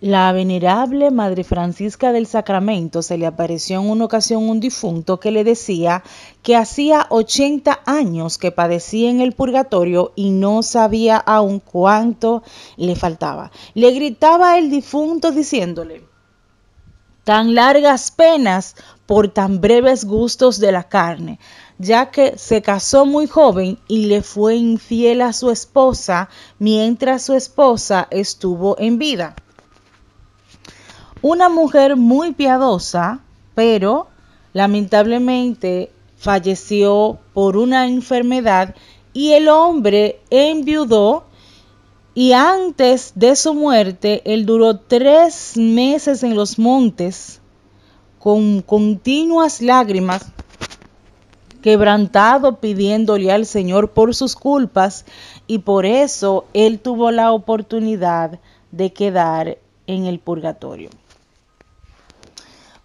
La venerable Madre Francisca del Sacramento se le apareció en una ocasión un difunto que le decía que hacía 80 años que padecía en el purgatorio y no sabía aún cuánto le faltaba. Le gritaba el difunto diciéndole, tan largas penas por tan breves gustos de la carne, ya que se casó muy joven y le fue infiel a su esposa mientras su esposa estuvo en vida. Una mujer muy piadosa, pero lamentablemente falleció por una enfermedad y el hombre enviudó y antes de su muerte él duró tres meses en los montes con continuas lágrimas, quebrantado pidiéndole al Señor por sus culpas y por eso él tuvo la oportunidad de quedar en el purgatorio.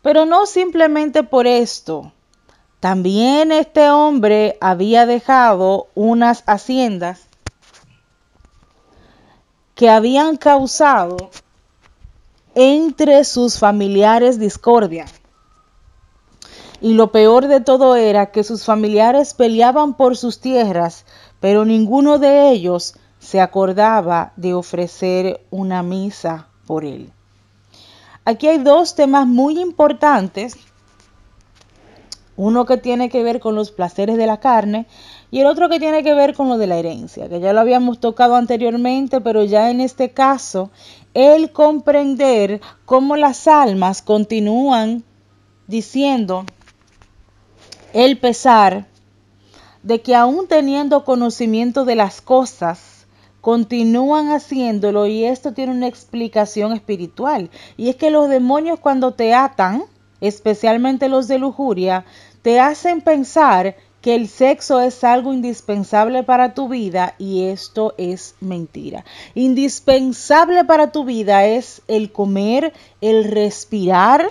Pero no simplemente por esto. También este hombre había dejado unas haciendas que habían causado entre sus familiares discordia. Y lo peor de todo era que sus familiares peleaban por sus tierras, pero ninguno de ellos se acordaba de ofrecer una misa por él. Aquí hay dos temas muy importantes. Uno que tiene que ver con los placeres de la carne y el otro que tiene que ver con lo de la herencia, que ya lo habíamos tocado anteriormente, pero ya en este caso, el comprender cómo las almas continúan diciendo el pesar de que aún teniendo conocimiento de las cosas, continúan haciéndolo y esto tiene una explicación espiritual. Y es que los demonios cuando te atan, especialmente los de lujuria, te hacen pensar que el sexo es algo indispensable para tu vida y esto es mentira. Indispensable para tu vida es el comer, el respirar,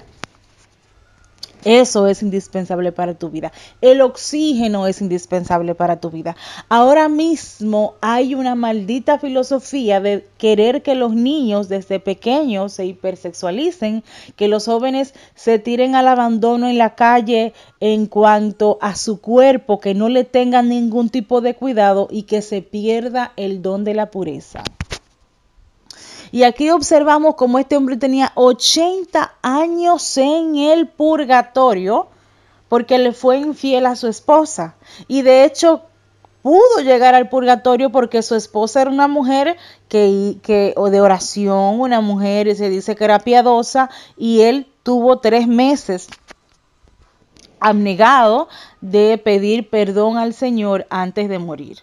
eso es indispensable para tu vida. El oxígeno es indispensable para tu vida. Ahora mismo hay una maldita filosofía de querer que los niños desde pequeños se hipersexualicen, que los jóvenes se tiren al abandono en la calle en cuanto a su cuerpo, que no le tengan ningún tipo de cuidado y que se pierda el don de la pureza. Y aquí observamos cómo este hombre tenía 80 años en el purgatorio porque le fue infiel a su esposa. Y de hecho pudo llegar al purgatorio porque su esposa era una mujer que, que o de oración, una mujer y se dice que era piadosa y él tuvo tres meses abnegado de pedir perdón al Señor antes de morir.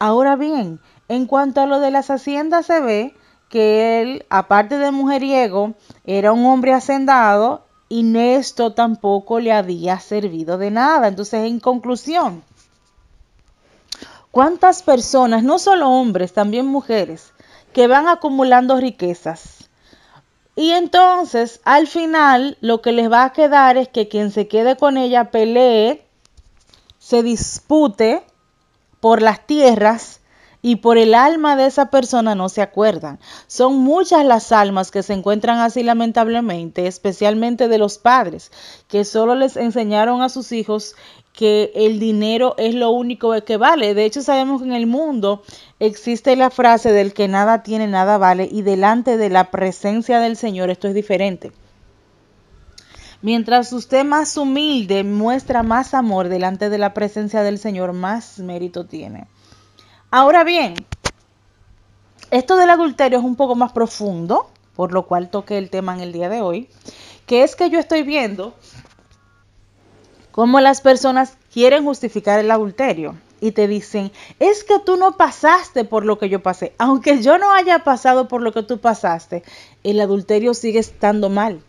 Ahora bien, en cuanto a lo de las haciendas se ve que él, aparte de mujeriego, era un hombre hacendado y esto tampoco le había servido de nada. Entonces, en conclusión, ¿cuántas personas, no solo hombres, también mujeres, que van acumulando riquezas? Y entonces, al final, lo que les va a quedar es que quien se quede con ella pelee, se dispute por las tierras y por el alma de esa persona no se acuerdan. Son muchas las almas que se encuentran así lamentablemente, especialmente de los padres, que solo les enseñaron a sus hijos que el dinero es lo único que vale. De hecho, sabemos que en el mundo existe la frase del que nada tiene, nada vale, y delante de la presencia del Señor esto es diferente. Mientras usted más humilde muestra más amor delante de la presencia del Señor, más mérito tiene. Ahora bien, esto del adulterio es un poco más profundo, por lo cual toqué el tema en el día de hoy, que es que yo estoy viendo cómo las personas quieren justificar el adulterio y te dicen, es que tú no pasaste por lo que yo pasé. Aunque yo no haya pasado por lo que tú pasaste, el adulterio sigue estando mal.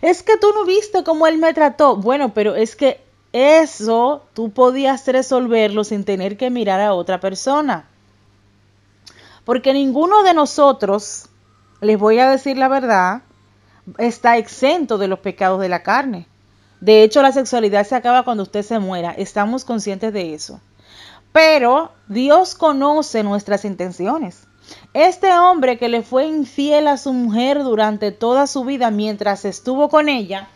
Es que tú no viste cómo él me trató. Bueno, pero es que eso tú podías resolverlo sin tener que mirar a otra persona. Porque ninguno de nosotros, les voy a decir la verdad, está exento de los pecados de la carne. De hecho, la sexualidad se acaba cuando usted se muera. Estamos conscientes de eso. Pero Dios conoce nuestras intenciones. Este hombre que le fue infiel a su mujer durante toda su vida mientras estuvo con ella,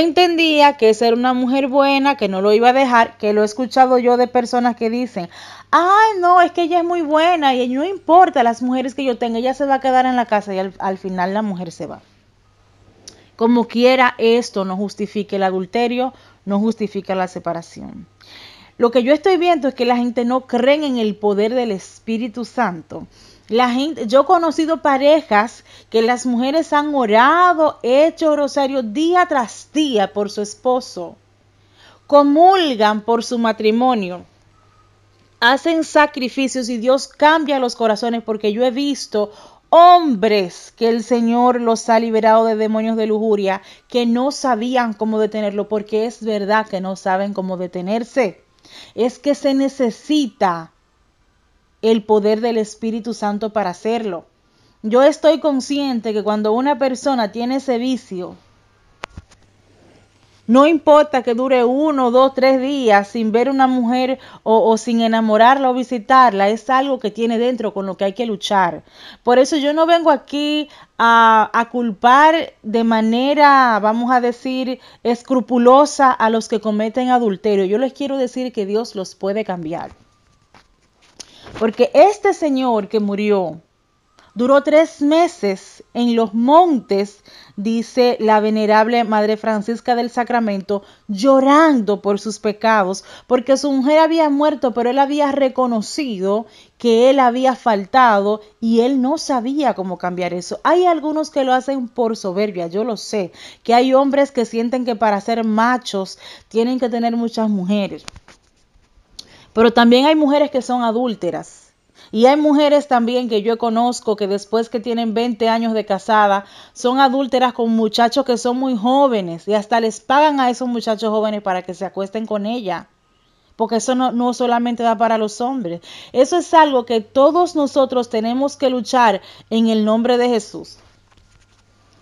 entendía que ser una mujer buena, que no lo iba a dejar, que lo he escuchado yo de personas que dicen, ay, no, es que ella es muy buena y no importa las mujeres que yo tenga, ella se va a quedar en la casa y al, al final la mujer se va. Como quiera, esto no justifique el adulterio, no justifica la separación. Lo que yo estoy viendo es que la gente no cree en el poder del Espíritu Santo yo he conocido parejas que las mujeres han orado, hecho rosario día tras día por su esposo, comulgan por su matrimonio, hacen sacrificios y Dios cambia los corazones porque yo he visto hombres que el Señor los ha liberado de demonios de lujuria que no sabían cómo detenerlo porque es verdad que no saben cómo detenerse. Es que se necesita el poder del Espíritu Santo para hacerlo. Yo estoy consciente que cuando una persona tiene ese vicio, no importa que dure uno, dos, tres días sin ver una mujer o, sin enamorarla o visitarla, es algo que tiene dentro con lo que hay que luchar. Por eso yo no vengo aquí a, a culpar de manera, vamos a decir, escrupulosa a los que cometen adulterio. Yo les quiero decir que Dios los puede cambiar. Porque este señor que murió duró tres meses en los montes, dice la venerable Madre Francisca del Sacramento, llorando por sus pecados, porque su mujer había muerto, pero él había reconocido que él había faltado y él no sabía cómo cambiar eso. Hay algunos que lo hacen por soberbia, yo lo sé, que hay hombres que sienten que para ser machos tienen que tener muchas mujeres. Pero también hay mujeres que son adúlteras. Y hay mujeres también que yo conozco que después que tienen 20 años de casada son adúlteras con muchachos que son muy jóvenes y hasta les pagan a esos muchachos jóvenes para que se acuesten con ella. Porque eso no, no solamente da para los hombres. Eso es algo que todos nosotros tenemos que luchar en el nombre de Jesús.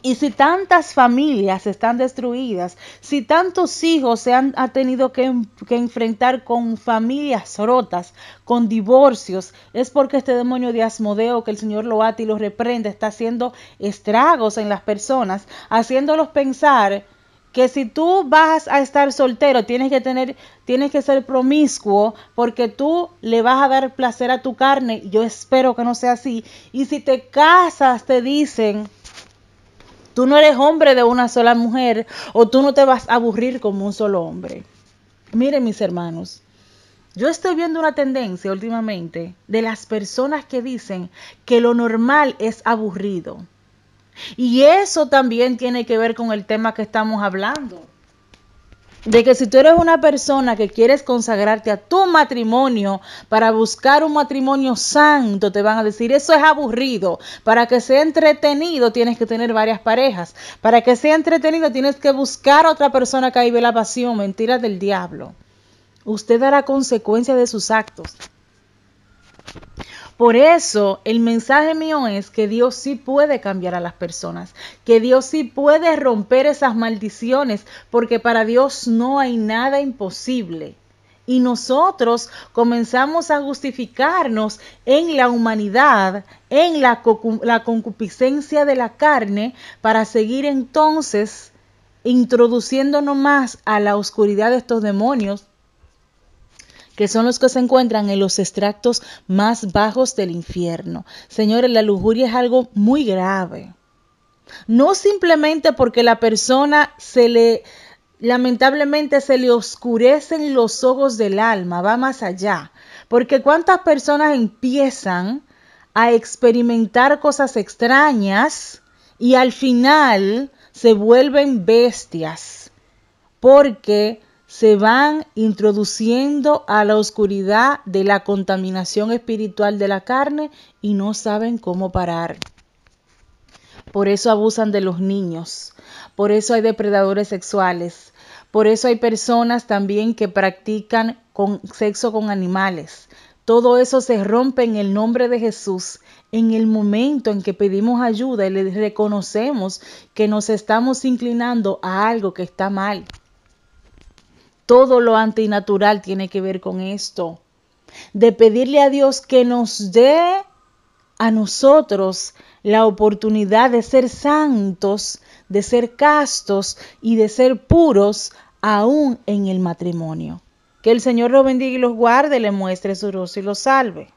Y si tantas familias están destruidas, si tantos hijos se han ha tenido que, que, enfrentar con familias rotas, con divorcios, es porque este demonio de Asmodeo, que el Señor lo ata y lo reprende, está haciendo estragos en las personas, haciéndolos pensar que si tú vas a estar soltero, tienes que tener, tienes que ser promiscuo, porque tú le vas a dar placer a tu carne. Yo espero que no sea así. Y si te casas, te dicen Tú no eres hombre de una sola mujer o tú no te vas a aburrir como un solo hombre. Miren mis hermanos, yo estoy viendo una tendencia últimamente de las personas que dicen que lo normal es aburrido. Y eso también tiene que ver con el tema que estamos hablando de que si tú eres una persona que quieres consagrarte a tu matrimonio para buscar un matrimonio santo, te van a decir, eso es aburrido. Para que sea entretenido tienes que tener varias parejas. Para que sea entretenido tienes que buscar a otra persona que ahí ve la pasión, mentira del diablo. Usted dará consecuencia de sus actos. Por eso el mensaje mío es que Dios sí puede cambiar a las personas, que Dios sí puede romper esas maldiciones, porque para Dios no hay nada imposible. Y nosotros comenzamos a justificarnos en la humanidad, en la, concupiscencia de la carne, para seguir entonces introduciéndonos más a la oscuridad de estos demonios que son los que se encuentran en los extractos más bajos del infierno. Señores, la lujuria es algo muy grave. No simplemente porque la persona se le, lamentablemente se le oscurecen los ojos del alma, va más allá. Porque cuántas personas empiezan a experimentar cosas extrañas y al final se vuelven bestias. Porque se van introduciendo a la oscuridad de la contaminación espiritual de la carne y no saben cómo parar. Por eso abusan de los niños, por eso hay depredadores sexuales, por eso hay personas también que practican sexo con animales. Todo eso se rompe en el nombre de Jesús, en el momento en que pedimos ayuda y le reconocemos que nos estamos inclinando a algo que está mal. Todo lo antinatural tiene que ver con esto. De pedirle a Dios que nos dé a nosotros la oportunidad de ser santos, de ser castos y de ser puros aún en el matrimonio. Que el Señor los bendiga y los guarde, le muestre su rostro y los salve.